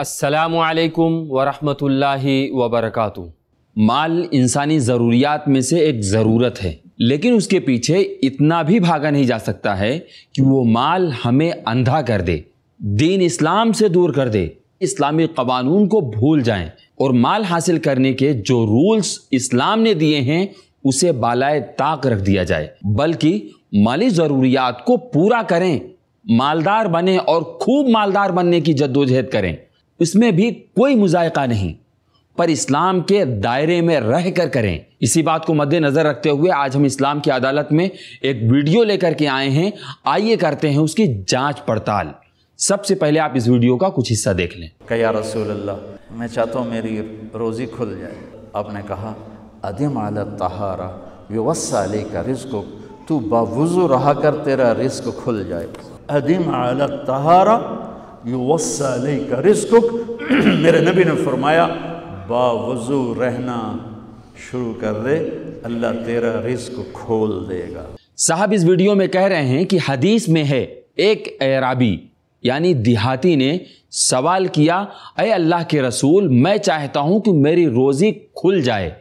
असलकम वरहमल वबरक माल इंसानी ज़रूरियात में से एक ज़रूरत है लेकिन उसके पीछे इतना भी भागा नहीं जा सकता है कि वो माल हमें अंधा कर दे दीन इस्लाम से दूर कर दे इस्लामी कवानून को भूल जाएं और माल हासिल करने के जो रूल्स इस्लाम ने दिए हैं उसे बालाए ताक रख दिया जाए बल्कि माली ज़रूरियात को पूरा करें मालदार बने और खूब मालदार बनने की जद्दोजहद करें उसमें भी कोई मुजायका नहीं पर इस्लाम के दायरे में रह कर करें इसी बात को मद्देनज़र रखते हुए आज हम इस्लाम की अदालत में एक वीडियो लेकर के आए हैं आइए करते हैं उसकी जांच पड़ताल सबसे पहले आप इस वीडियो का कुछ हिस्सा देख लें क्या रसूल अल्लाह मैं चाहता हूँ मेरी रोज़ी खुल जाए आपने कहा अदम आल तहारा व्यवसा का रिस्क तू बावजू रहा कर तेरा रिस्क खुल जाए अदम आल तहारा यूवसलैक रिस्क मेरे नबी ने फरमाया बावजू रहना शुरू कर दे अल्लाह तेरा रिस्क खोल देगा साहब इस वीडियो में कह रहे हैं कि हदीस में है एक एराबी यानी देहाती ने सवाल किया अय अल्लाह के रसूल मैं चाहता हूं कि मेरी रोज़ी खुल जाए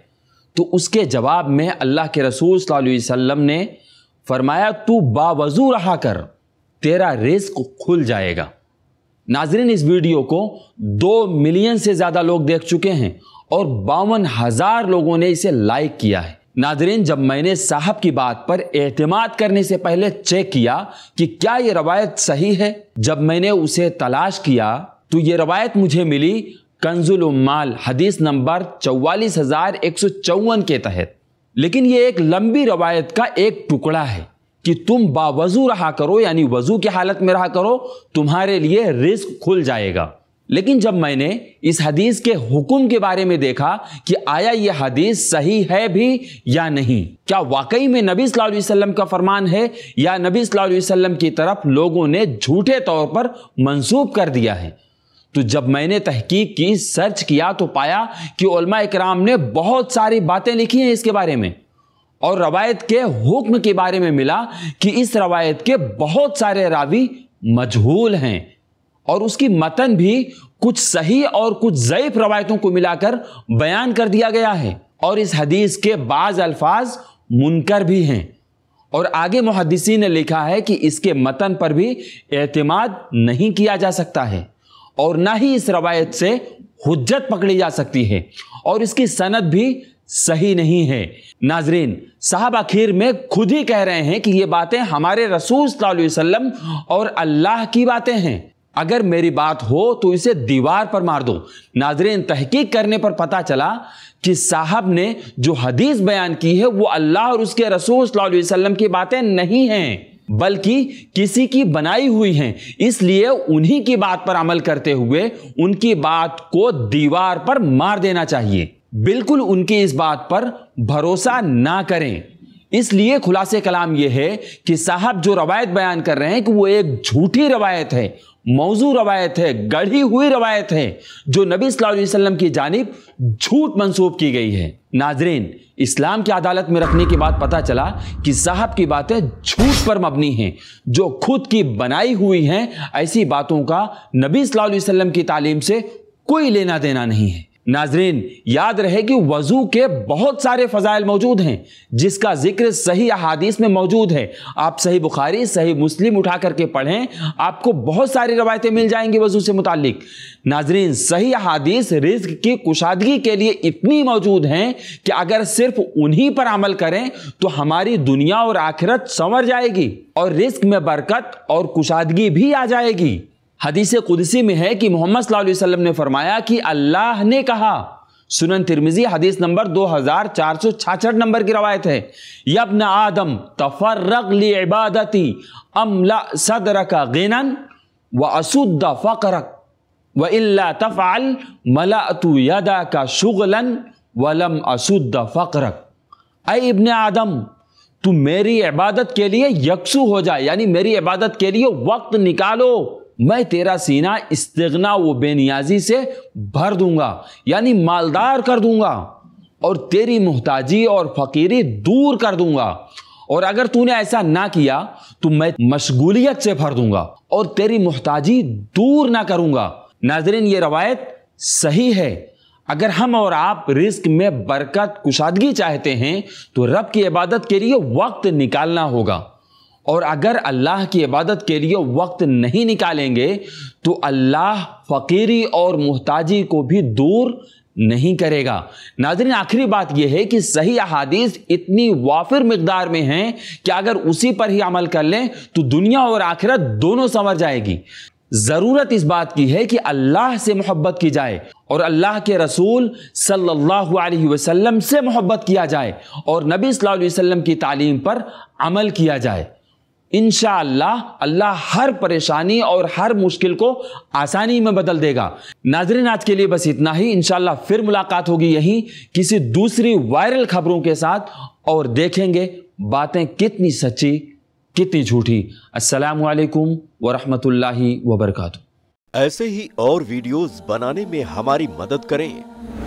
तो उसके जवाब में अल्लाह के रसूल वसल्लम ने फरमाया तू बावजू रहा कर तेरा रिस्क खुल जाएगा नाजरीन इस वीडियो को दो मिलियन से ज़्यादा लोग देख चुके हैं और बावन हज़ार लोगों ने इसे लाइक किया है नाजरीन जब मैंने साहब की बात पर एतमाद करने से पहले चेक किया कि क्या ये रवायत सही है जब मैंने उसे तलाश किया तो ये रवायत मुझे मिली कंजुल उम्माल हदीस नंबर चौवालीस हज़ार एक सौ चौवन के तहत लेकिन ये एक लंबी रवायत का एक टुकड़ा है कि तुम बावजू रहा करो यानी वजू की हालत में रहा करो तुम्हारे लिए रिस्क खुल जाएगा लेकिन जब मैंने इस हदीस के हुक्म के बारे में देखा कि आया यह हदीस सही है भी या नहीं क्या वाकई में नबी सल्लल्लाहु अलैहि वसल्लम का फरमान है या नबी सल्लल्लाहु अलैहि वसल्लम की तरफ लोगों ने झूठे तौर पर मंसूब कर दिया है तो जब मैंने तहकीक की सर्च किया तो पाया कि इकराम ने बहुत सारी बातें लिखी हैं इसके बारे में और रवायत के हुक्म के बारे में मिला कि इस रवायत के बहुत सारे रावी मजहूल हैं और उसकी मतन भी कुछ सही और कुछ ज़यीफ रवायतों को मिलाकर बयान कर दिया गया है और इस हदीस के बाज़ अल्फाज मुनकर भी हैं और आगे मुहदसी ने लिखा है कि इसके मतन पर भी एतमाद नहीं किया जा सकता है और ना ही इस रवायत से हुज्जत पकड़ी जा सकती है और इसकी सनद भी सही नहीं है नाजरीन साहब आखिर में खुद ही कह रहे हैं कि ये बातें हमारे रसूल और अल्लाह की बातें हैं अगर मेरी बात हो तो इसे दीवार पर मार दो नाजरीन तहकीक करने पर पता चला कि साहब ने जो हदीस बयान की है वो अल्लाह और उसके रसूल की बातें नहीं हैं बल्कि किसी की बनाई हुई हैं इसलिए उन्हीं की बात पर अमल करते हुए उनकी बात को दीवार पर मार देना चाहिए बिल्कुल उनकी इस बात पर भरोसा ना करें इसलिए खुलासे कलाम यह है कि साहब जो रवायत बयान कर रहे हैं कि वो एक झूठी रवायत है मौजू रवायत है गढ़ी हुई रवायत है जो नबी वसल्लम की जानब झूठ मंसूब की गई है नाजरीन इस्लाम की अदालत में रखने के बाद पता चला कि साहब की बातें झूठ पर मबनी हैं जो खुद की बनाई हुई हैं ऐसी बातों का नबी वसल्लम की तालीम से कोई लेना देना नहीं है नाजरीन याद रहे कि वजू के बहुत सारे फ़जाइल मौजूद हैं जिसका जिक्र सही अहादीस में मौजूद है आप सही बुखारी सही मुस्लिम उठा करके पढ़ें आपको बहुत सारी रवायतें मिल जाएंगी वजू से मुतक नाजरीन सही अहादीस रिज्क की कुशादगी के लिए इतनी मौजूद हैं कि अगर सिर्फ उन्हीं पर अमल करें तो हमारी दुनिया और आखिरत संवर जाएगी और रिस्क में बरकत और कुशादगी भी आ जाएगी हदीस कुदसी में है कि मोहम्मद सल्लल्लाहु वसल्लम ने फरमाया कि अल्लाह ने कहा सुनन तिरमिजी हदीस नंबर दो हज़ार चार सौ छाछठ नंबर की रवायत है यबन आदम तफर्रक इबादती अमला सदर का गनन व असुद फ़रक व इल्ला तफ़ाल मला तु यदा का शुगलन वलम असुद फ़रक अबन आदम तू मेरी इबादत के लिए यकसू हो जाए यानी मेरी इबादत के लिए वक्त निकालो मैं तेरा सीना इस्तना व बेनियाजी से भर दूंगा यानी मालदार कर दूंगा और तेरी मोहताजी और फकीरी दूर कर दूंगा और अगर तूने ऐसा ना किया तो मैं मशगूलियत से भर दूंगा और तेरी मोहताजी दूर ना करूंगा नाजरीन ये रवायत सही है अगर हम और आप रिस्क में बरकत कुशादगी चाहते हैं तो रब की इबादत के लिए वक्त निकालना होगा और अगर अल्लाह की इबादत के लिए वक्त नहीं निकालेंगे तो अल्लाह फ़कीरी और मोहताजी को भी दूर नहीं करेगा नाजरीन आखिरी बात यह है कि सही अहादीस इतनी वाफिर मकदार में हैं कि अगर उसी पर ही अमल कर लें तो दुनिया और आखिरत दोनों संवर जाएगी ज़रूरत इस बात की है कि अल्लाह से मोहब्बत की जाए और अल्लाह के रसूल सल्लल्लाहु अलैहि वसल्लम से मोहब्बत किया जाए और नबी सल्लल्लाहु अलैहि वसल्लम की तालीम पर अमल किया जाए इन अल्लाह हर परेशानी और हर मुश्किल को आसानी में बदल देगा नाजरीन आज के लिए बस इतना ही इन फिर मुलाकात होगी यहीं किसी दूसरी वायरल खबरों के साथ और देखेंगे बातें कितनी सच्ची कितनी झूठी असलकम वरहमल वरकत ऐसे ही और वीडियोस बनाने में हमारी मदद करें